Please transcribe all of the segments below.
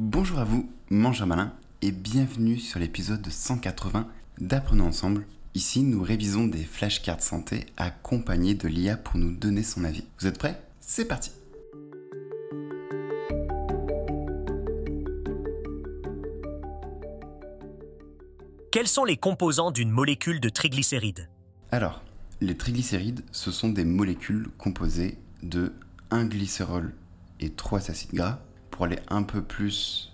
Bonjour à vous, mangeur malin, et bienvenue sur l'épisode 180 d'Apprenons ensemble. Ici, nous révisons des flashcards santé accompagnés de l'IA pour nous donner son avis. Vous êtes prêts C'est parti Quels sont les composants d'une molécule de triglycérides Alors, les triglycérides, ce sont des molécules composées de 1 glycérol et 3 acides gras, pour aller un peu plus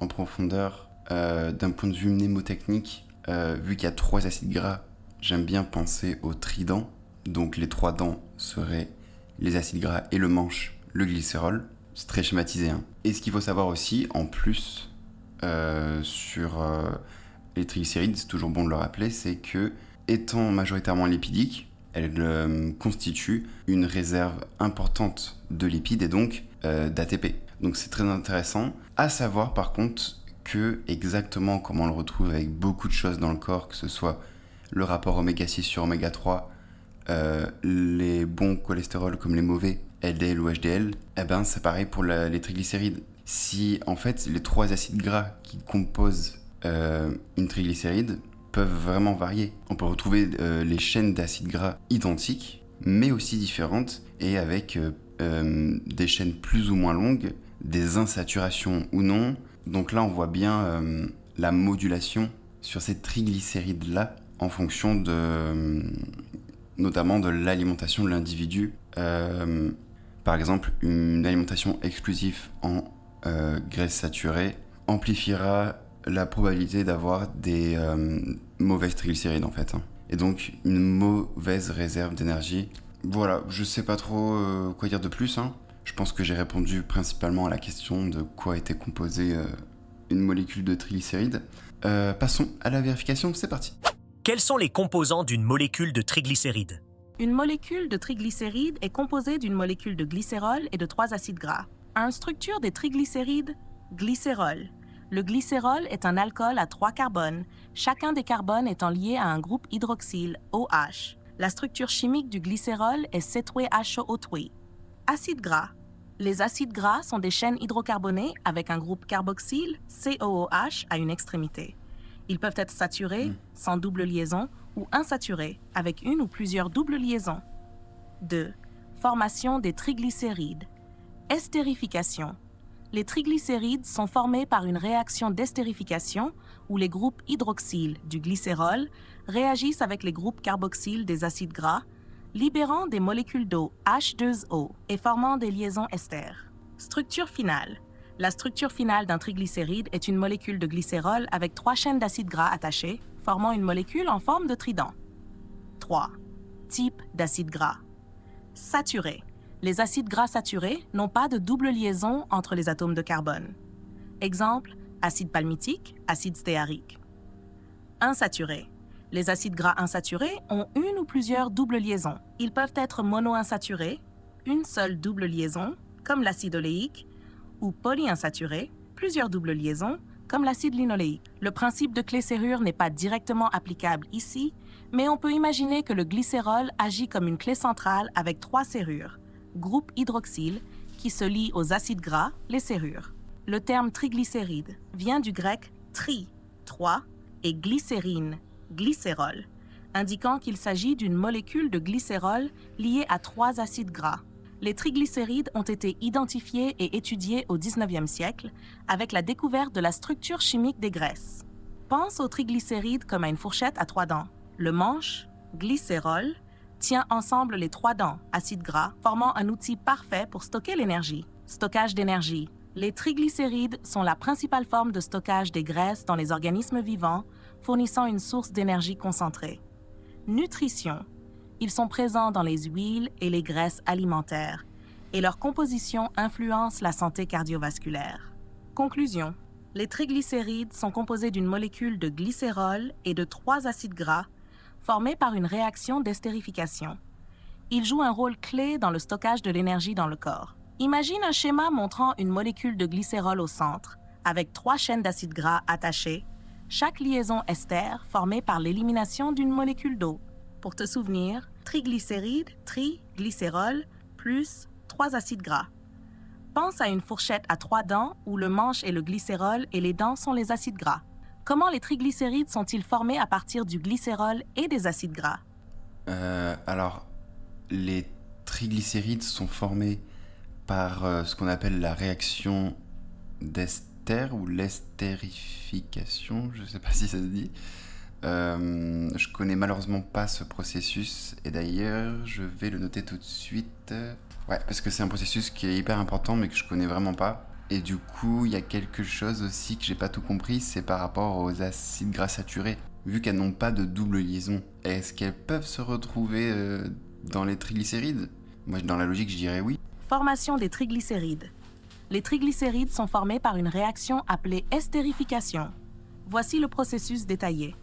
en profondeur euh, d'un point de vue mnémotechnique, euh, vu qu'il y a trois acides gras, j'aime bien penser aux tridents. Donc les trois dents seraient les acides gras et le manche, le glycérol. C'est très schématisé. Hein. Et ce qu'il faut savoir aussi, en plus, euh, sur les triglycérides, c'est toujours bon de le rappeler, c'est que, étant majoritairement lipidique, elle constitue une réserve importante de lipides et donc d'ATP. Donc c'est très intéressant. À savoir par contre que exactement comme on le retrouve avec beaucoup de choses dans le corps, que ce soit le rapport oméga 6 sur oméga 3, euh, les bons cholestérols comme les mauvais, LDL ou HDL, eh ben c'est pareil pour les triglycérides. Si en fait les trois acides gras qui composent euh, une triglycéride peuvent vraiment varier. On peut retrouver euh, les chaînes d'acides gras identiques, mais aussi différentes, et avec des chaînes plus ou moins longues, des insaturations ou non. Donc là, on voit bien euh, la modulation sur ces triglycérides-là en fonction de euh, notamment de l'alimentation de l'individu. Euh, par exemple, une alimentation exclusive en graisse saturée amplifiera la probabilité d'avoir des mauvaises triglycérides en fait. Hein. Et donc une mauvaise réserve d'énergie. Voilà, je ne sais pas trop quoi dire de plus. Hein. Je pense que j'ai répondu principalement à la question de quoi était composée euh, une molécule de triglycéride. Euh, passons à la vérification, c'est parti. Quels sont les composants d'une molécule de triglycéride Une molécule de triglycéride est composée d'une molécule de glycérol et de trois acides gras. Une structure des triglycérides, glycérol. Le glycérol est un alcool à trois carbones, chacun des carbones étant lié à un groupe hydroxyle, OH. La structure chimique du glycérol est C3HO3. Acide gras. Les acides gras sont des chaînes hydrocarbonées avec un groupe carboxyle COOH à une extrémité. Ils peuvent être saturés, hmm. sans double liaison, ou insaturés, avec une ou plusieurs doubles liaisons. 2. Formation des triglycérides. Estérification. Les triglycérides sont formés par une réaction d'estérification où les groupes hydroxyle du glycérol réagissent avec les groupes carboxyle des acides gras libérant des molécules d'eau H2O et formant des liaisons estères. Structure finale. La structure finale d'un triglycéride est une molécule de glycérol avec trois chaînes d'acides gras attachées, formant une molécule en forme de trident. 3. Type d'acide gras. Saturé. Les acides gras saturés n'ont pas de double liaison entre les atomes de carbone. Exemple, acide palmitique, acide stéarique. Insaturé les acides gras insaturés ont une ou plusieurs doubles liaisons. Ils peuvent être monoinsaturés, une seule double liaison, comme l'acide oléique, ou polyinsaturés, plusieurs doubles liaisons, comme l'acide linoléique. Le principe de clé-serrure n'est pas directement applicable ici, mais on peut imaginer que le glycérol agit comme une clé centrale avec trois serrures, groupe hydroxyle, qui se lie aux acides gras, les serrures. Le terme triglycéride vient du grec tri, trois » et glycérine, glycérol, indiquant qu'il s'agit d'une molécule de glycérol liée à trois acides gras. Les triglycérides ont été identifiés et étudiés au 19e siècle avec la découverte de la structure chimique des graisses. Pense aux triglycérides comme à une fourchette à trois dents. Le manche, glycérol, tient ensemble les trois dents, acides gras, formant un outil parfait pour stocker l'énergie. Stockage d'énergie. Les triglycérides sont la principale forme de stockage des graisses dans les organismes vivants fournissant une source d'énergie concentrée. Nutrition. Ils sont présents dans les huiles et les graisses alimentaires, et leur composition influence la santé cardiovasculaire. Conclusion. Les triglycérides sont composés d'une molécule de glycérol et de trois acides gras formés par une réaction d'estérification. Ils jouent un rôle clé dans le stockage de l'énergie dans le corps. Imagine un schéma montrant une molécule de glycérol au centre, avec trois chaînes d'acides gras attachées chaque liaison ester formée par l'élimination d'une molécule d'eau. Pour te souvenir, triglycérides, triglycérol, plus trois acides gras. Pense à une fourchette à trois dents où le manche est le glycérol et les dents sont les acides gras. Comment les triglycérides sont-ils formés à partir du glycérol et des acides gras euh, Alors, les triglycérides sont formés par euh, ce qu'on appelle la réaction d'ester ou l'estérification, je ne sais pas si ça se dit. Euh, je connais malheureusement pas ce processus et d'ailleurs je vais le noter tout de suite. Ouais, parce que c'est un processus qui est hyper important mais que je connais vraiment pas. Et du coup, il y a quelque chose aussi que j'ai pas tout compris, c'est par rapport aux acides gras saturés. Vu qu'elles n'ont pas de double liaison, est-ce qu'elles peuvent se retrouver euh, dans les triglycérides Moi, dans la logique, je dirais oui. Formation des triglycérides les triglycérides sont formés par une réaction appelée estérification. Voici le processus détaillé.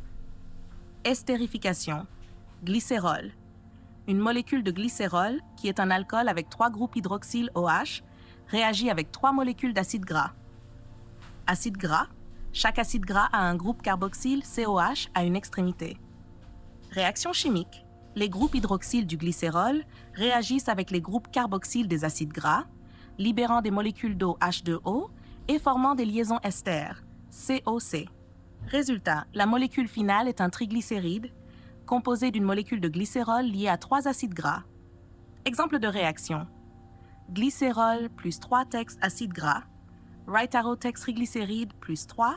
Estérification. Glycérol. Une molécule de glycérol, qui est un alcool avec trois groupes hydroxyle OH, réagit avec trois molécules d'acide gras. Acide gras. Chaque acide gras a un groupe carboxyle COH à une extrémité. Réaction chimique. Les groupes hydroxyles du glycérol réagissent avec les groupes carboxyles des acides gras libérant des molécules d'eau H2O et formant des liaisons ester, COC. Résultat, la molécule finale est un triglycéride, composé d'une molécule de glycérol liée à trois acides gras. Exemple de réaction. Glycérol plus 3-tex acide gras, right arrow tex triglycéride plus 3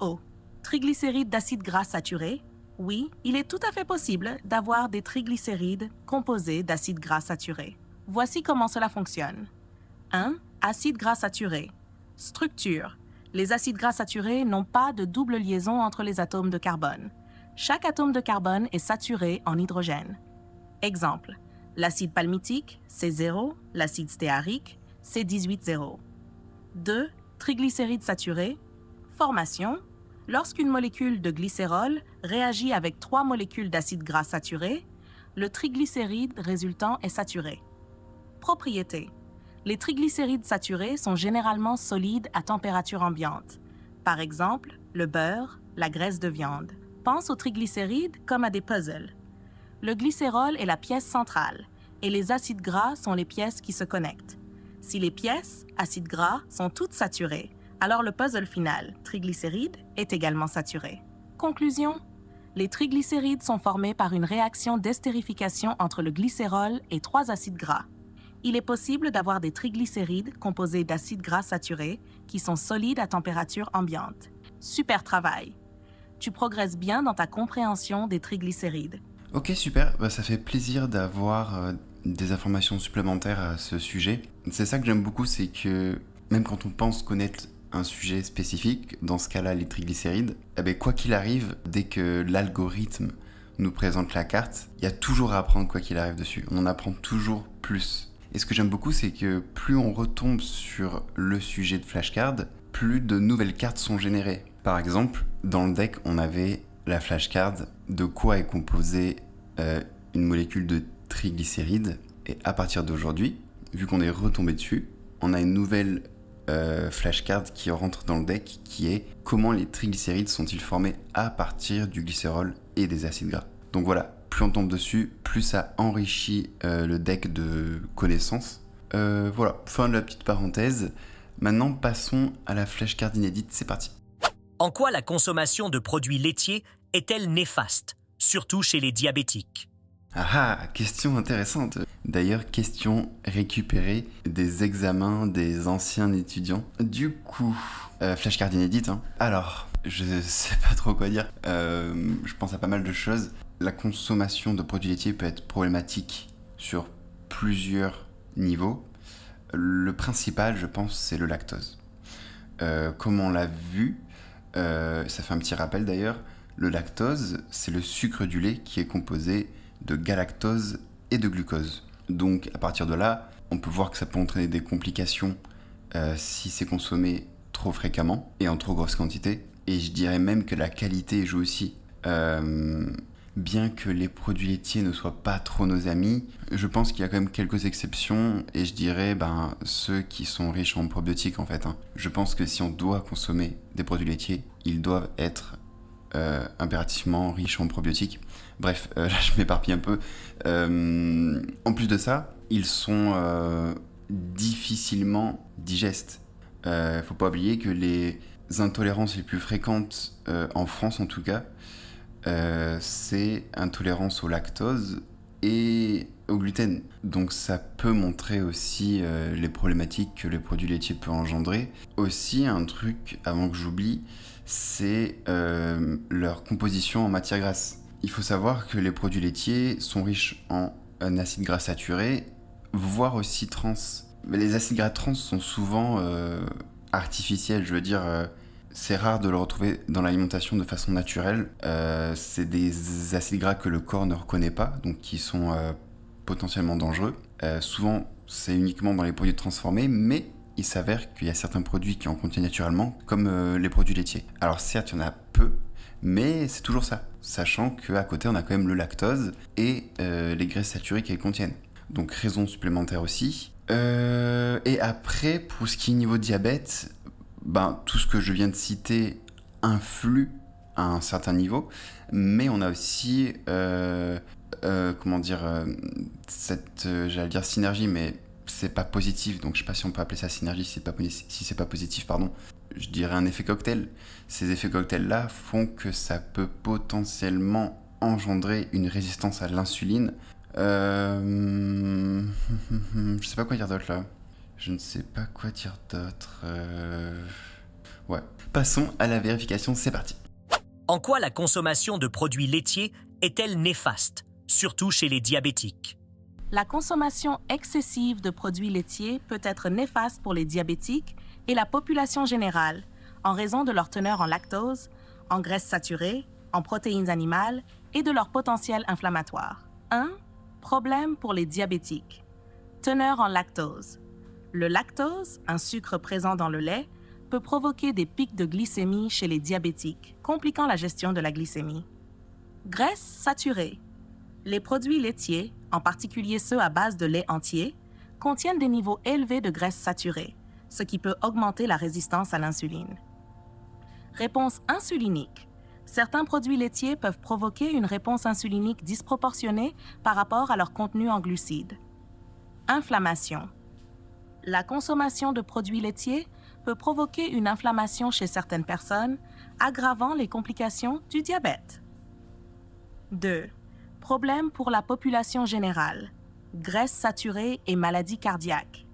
HO. Triglycéride d'acide gras saturé. Oui, il est tout à fait possible d'avoir des triglycérides composés d'acides gras saturés. Voici comment cela fonctionne. 1. Acides gras saturé Structure. Les acides gras saturés n'ont pas de double liaison entre les atomes de carbone. Chaque atome de carbone est saturé en hydrogène. Exemple. L'acide palmitique, C0, l'acide stéarique, c 180 0 2. Triglycérides saturés. Formation. Lorsqu'une molécule de glycérol réagit avec trois molécules d'acide gras saturé, le triglycéride résultant est saturé. Propriétés les triglycérides saturés sont généralement solides à température ambiante. Par exemple, le beurre, la graisse de viande. Pense aux triglycérides comme à des puzzles. Le glycérol est la pièce centrale et les acides gras sont les pièces qui se connectent. Si les pièces, acides gras, sont toutes saturées, alors le puzzle final, triglycérides, est également saturé. Conclusion Les triglycérides sont formés par une réaction d'estérification entre le glycérol et trois acides gras il est possible d'avoir des triglycérides composés d'acides gras saturés qui sont solides à température ambiante. Super travail! Tu progresses bien dans ta compréhension des triglycérides. Ok, super, bah, ça fait plaisir d'avoir euh, des informations supplémentaires à ce sujet. C'est ça que j'aime beaucoup, c'est que même quand on pense connaître un sujet spécifique, dans ce cas-là les triglycérides, eh ben, quoi qu'il arrive, dès que l'algorithme nous présente la carte, il y a toujours à apprendre quoi qu'il arrive dessus. On apprend toujours plus. Et ce que j'aime beaucoup, c'est que plus on retombe sur le sujet de flashcard, plus de nouvelles cartes sont générées. Par exemple, dans le deck, on avait la flashcard de quoi est composée euh, une molécule de triglycéride. Et à partir d'aujourd'hui, vu qu'on est retombé dessus, on a une nouvelle euh, flashcard qui rentre dans le deck qui est comment les triglycérides sont-ils formés à partir du glycérol et des acides gras. Donc voilà, plus on tombe dessus, plus ça enrichit euh, le deck de connaissances. Euh, voilà, fin de la petite parenthèse. Maintenant, passons à la flashcard inédite, c'est parti. En quoi la consommation de produits laitiers est-elle néfaste, surtout chez les diabétiques Ah ah, question intéressante. D'ailleurs, question récupérée des examens des anciens étudiants. Du coup, euh, flashcard inédite. Hein. Alors, je sais pas trop quoi dire. Euh, je pense à pas mal de choses. La consommation de produits laitiers peut être problématique sur plusieurs niveaux. Le principal, je pense, c'est le lactose. Euh, comme on l'a vu, euh, ça fait un petit rappel d'ailleurs, le lactose, c'est le sucre du lait qui est composé de galactose et de glucose. Donc à partir de là, on peut voir que ça peut entraîner des complications si c'est consommé trop fréquemment et en trop grosse quantité et je dirais même que la qualité joue aussi. Euh, bien que les produits laitiers ne soient pas trop nos amis, je pense qu'il y a quand même quelques exceptions et je dirais ben, ceux qui sont riches en probiotiques en fait. Hein. Je pense que si on doit consommer des produits laitiers, ils doivent être euh, impérativement riches en probiotiques. Bref, euh, là je m'éparpille un peu. en plus de ça, ils sont difficilement digestes. faut pas oublier que les, les intolérances les plus fréquentes, euh, en France en tout cas, euh, c'est intolérance au lactose et au gluten. Donc ça peut montrer aussi euh, les problématiques que les produits laitiers peuvent engendrer. Aussi un truc, avant que j'oublie, c'est leur composition en matière grasse. Il faut savoir que les produits laitiers sont riches en acides gras saturés, voire aussi trans. Mais les acides gras trans sont souvent artificiels, je veux dire, c'est rare de le retrouver dans l'alimentation de façon naturelle. Euh, c'est des acides gras que le corps ne reconnaît pas, donc qui sont euh, potentiellement dangereux. Euh, souvent, c'est uniquement dans les produits transformés, mais il s'avère qu'il y a certains produits qui en contiennent naturellement, comme les produits laitiers. Alors certes, il y en a peu, mais c'est toujours ça. Sachant qu'à côté, on a quand même le lactose et les graisses saturées qu'elles contiennent. Donc raison supplémentaire aussi. et après, pour ce qui est niveau diabète, ben, tout ce que je viens de citer influe à un certain niveau, mais on a aussi, euh, euh, comment dire, euh, cette, j'allais dire synergie, mais c'est pas positif, donc je sais pas si on peut appeler ça synergie, si c'est pas, si pas positif, pardon. Je dirais un effet cocktail. Ces effets cocktails-là font que ça peut potentiellement engendrer une résistance à l'insuline. je sais pas quoi dire d'autre là. Je ne sais pas quoi dire d'autre. Euh, ouais. Passons à la vérification, c'est parti. En quoi la consommation de produits laitiers est-elle néfaste, surtout chez les diabétiques La consommation excessive de produits laitiers peut être néfaste pour les diabétiques et la population générale en raison de leur teneur en lactose, en graisses saturées, en protéines animales et de leur potentiel inflammatoire. 1. Problème pour les diabétiques. Teneur en lactose. Le lactose, un sucre présent dans le lait, peut provoquer des pics de glycémie chez les diabétiques, compliquant la gestion de la glycémie. Graisse saturée. Les produits laitiers, en particulier ceux à base de lait entier, contiennent des niveaux élevés de graisse saturée, ce qui peut augmenter la résistance à l'insuline. Réponse insulinique. Certains produits laitiers peuvent provoquer une réponse insulinique disproportionnée par rapport à leur contenu en glucides. Inflammation la consommation de produits laitiers peut provoquer une inflammation chez certaines personnes, aggravant les complications du diabète. 2. Problèmes pour la population générale. Graisses saturées et maladies cardiaques.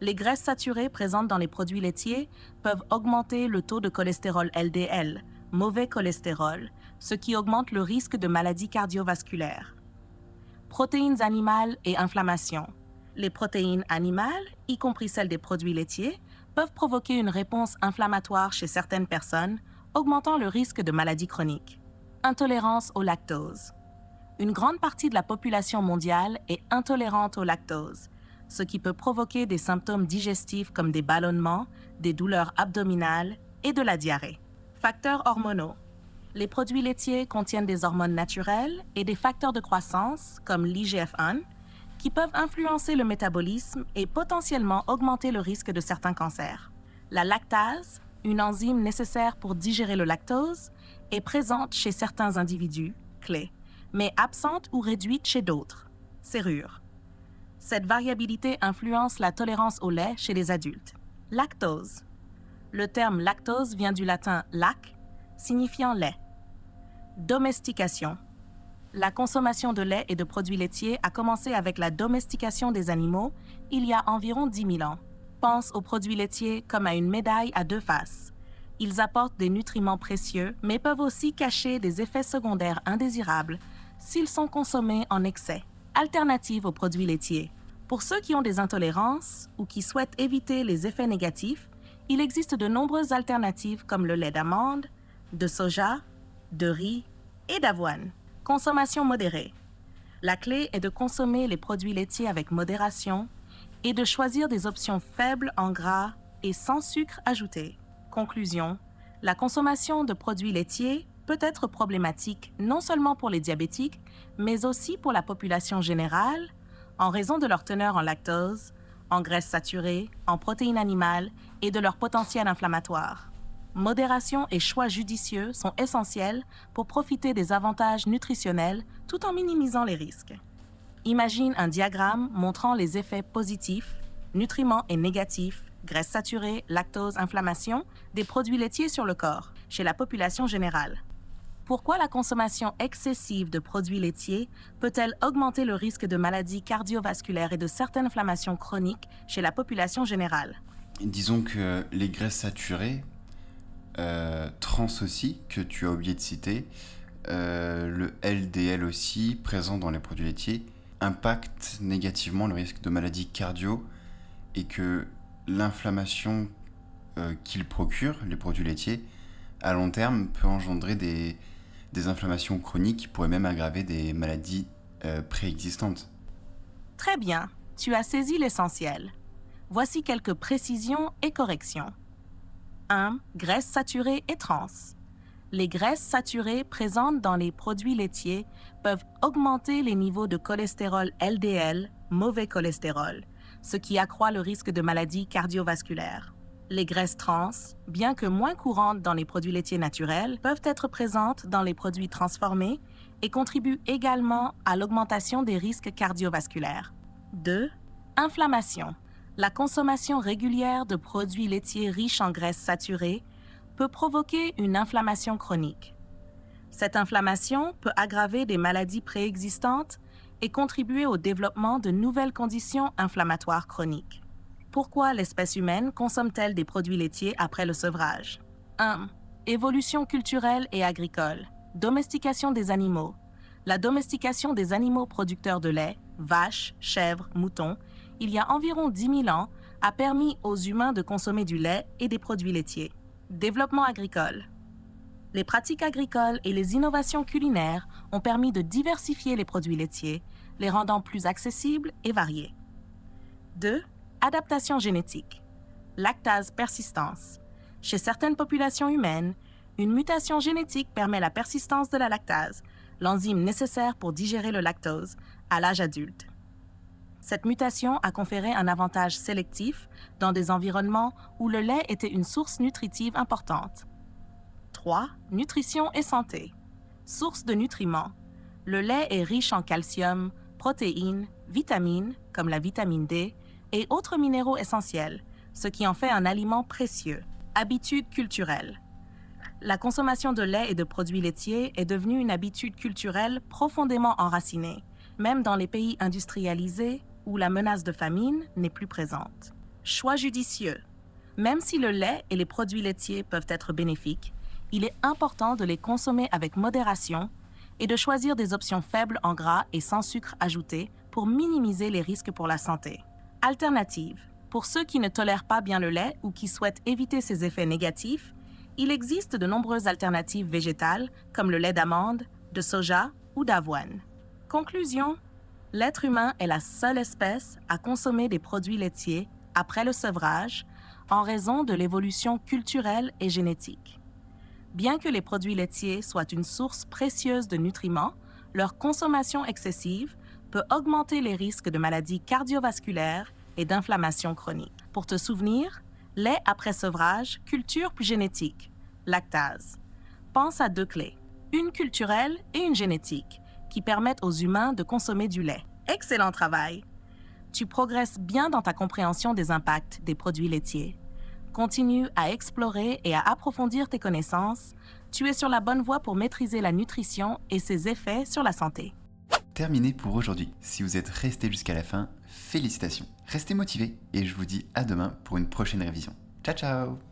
Les graisses saturées présentes dans les produits laitiers peuvent augmenter le taux de cholestérol LDL, mauvais cholestérol, ce qui augmente le risque de maladies cardiovasculaires. Protéines animales et inflammation les protéines animales, y compris celles des produits laitiers, peuvent provoquer une réponse inflammatoire chez certaines personnes, augmentant le risque de maladies chroniques. Intolérance au lactose. Une grande partie de la population mondiale est intolérante au lactose, ce qui peut provoquer des symptômes digestifs comme des ballonnements, des douleurs abdominales et de la diarrhée. Facteurs hormonaux. Les produits laitiers contiennent des hormones naturelles et des facteurs de croissance comme l'IGF-1, qui peuvent influencer le métabolisme et potentiellement augmenter le risque de certains cancers. La lactase, une enzyme nécessaire pour digérer le lactose, est présente chez certains individus, clés, mais absente ou réduite chez d'autres, serrure. Cette variabilité influence la tolérance au lait chez les adultes. Lactose. Le terme lactose vient du latin lac, signifiant lait. Domestication la consommation de lait et de produits laitiers a commencé avec la domestication des animaux il y a environ 10 000 ans. Pense aux produits laitiers comme à une médaille à deux faces. Ils apportent des nutriments précieux, mais peuvent aussi cacher des effets secondaires indésirables s'ils sont consommés en excès. Alternative aux produits laitiers. Pour ceux qui ont des intolérances ou qui souhaitent éviter les effets négatifs, il existe de nombreuses alternatives comme le lait d'amande, de soja, de riz et d'avoine. Consommation modérée. La clé est de consommer les produits laitiers avec modération et de choisir des options faibles en gras et sans sucre ajouté. Conclusion. La consommation de produits laitiers peut être problématique non seulement pour les diabétiques, mais aussi pour la population générale en raison de leur teneur en lactose, en graisses saturées, en protéines animales et de leur potentiel inflammatoire modération et choix judicieux sont essentiels pour profiter des avantages nutritionnels tout en minimisant les risques. Imagine un diagramme montrant les effets positifs, nutriments et négatifs, graisses saturées, lactose, inflammation, des produits laitiers sur le corps, chez la population générale. Pourquoi la consommation excessive de produits laitiers peut-elle augmenter le risque de maladies cardiovasculaires et de certaines inflammations chroniques chez la population générale Disons que les graisses saturées euh, trans aussi, que tu as oublié de citer, euh, le LDL aussi, présent dans les produits laitiers, impacte négativement le risque de maladies cardio et que l'inflammation euh, qu'ils procurent, les produits laitiers, à long terme peut engendrer des, inflammations chroniques qui pourraient même aggraver des maladies préexistantes. Très bien, tu as saisi l'essentiel. Voici quelques précisions et corrections. 1. Graisses saturées et trans. Les graisses saturées présentes dans les produits laitiers peuvent augmenter les niveaux de cholestérol LDL, mauvais cholestérol, ce qui accroît le risque de maladies cardiovasculaires. Les graisses trans, bien que moins courantes dans les produits laitiers naturels, peuvent être présentes dans les produits transformés et contribuent également à l'augmentation des risques cardiovasculaires. 2. Inflammation la consommation régulière de produits laitiers riches en graisses saturées peut provoquer une inflammation chronique. Cette inflammation peut aggraver des maladies préexistantes et contribuer au développement de nouvelles conditions inflammatoires chroniques. Pourquoi l'espèce humaine consomme-t-elle des produits laitiers après le sevrage 1. Évolution culturelle et agricole. Domestication des animaux. La domestication des animaux producteurs de lait, vaches, chèvres, moutons, il y a environ 10 000 ans, a permis aux humains de consommer du lait et des produits laitiers. Développement agricole. Les pratiques agricoles et les innovations culinaires ont permis de diversifier les produits laitiers, les rendant plus accessibles et variés. 2. Adaptation génétique. Lactase persistance. Chez certaines populations humaines, une mutation génétique permet la persistance de la lactase, l'enzyme nécessaire pour digérer le lactose, à l'âge adulte. Cette mutation a conféré un avantage sélectif dans des environnements où le lait était une source nutritive importante. 3. Nutrition et santé. Source de nutriments. Le lait est riche en calcium, protéines, vitamines, comme la vitamine D, et autres minéraux essentiels, ce qui en fait un aliment précieux. Habitude culturelle. La consommation de lait et de produits laitiers est devenue une habitude culturelle profondément enracinée, même dans les pays industrialisés la menace de famine n'est plus présente. Choix judicieux. Même si le lait et les produits laitiers peuvent être bénéfiques, il est important de les consommer avec modération et de choisir des options faibles en gras et sans sucre ajouté pour minimiser les risques pour la santé. Alternative. Pour ceux qui ne tolèrent pas bien le lait ou qui souhaitent éviter ses effets négatifs, il existe de nombreuses alternatives végétales comme le lait d'amande, de soja ou d'avoine. Conclusion l'être humain est la seule espèce à consommer des produits laitiers après le sevrage en raison de l'évolution culturelle et génétique. Bien que les produits laitiers soient une source précieuse de nutriments, leur consommation excessive peut augmenter les risques de maladies cardiovasculaires et d'inflammation chronique. Pour te souvenir, lait après sevrage, culture plus génétique, lactase. Pense à deux clés, une culturelle et une génétique qui permettent aux humains de consommer du lait. Excellent travail. Tu progresses bien dans ta compréhension des impacts des produits laitiers. Continue à explorer et à approfondir tes connaissances. Tu es sur la bonne voie pour maîtriser la nutrition et ses effets sur la santé. Terminé pour aujourd'hui. Si vous êtes resté jusqu'à la fin, félicitations. Restez motivés et je vous dis à demain pour une prochaine révision. Ciao ciao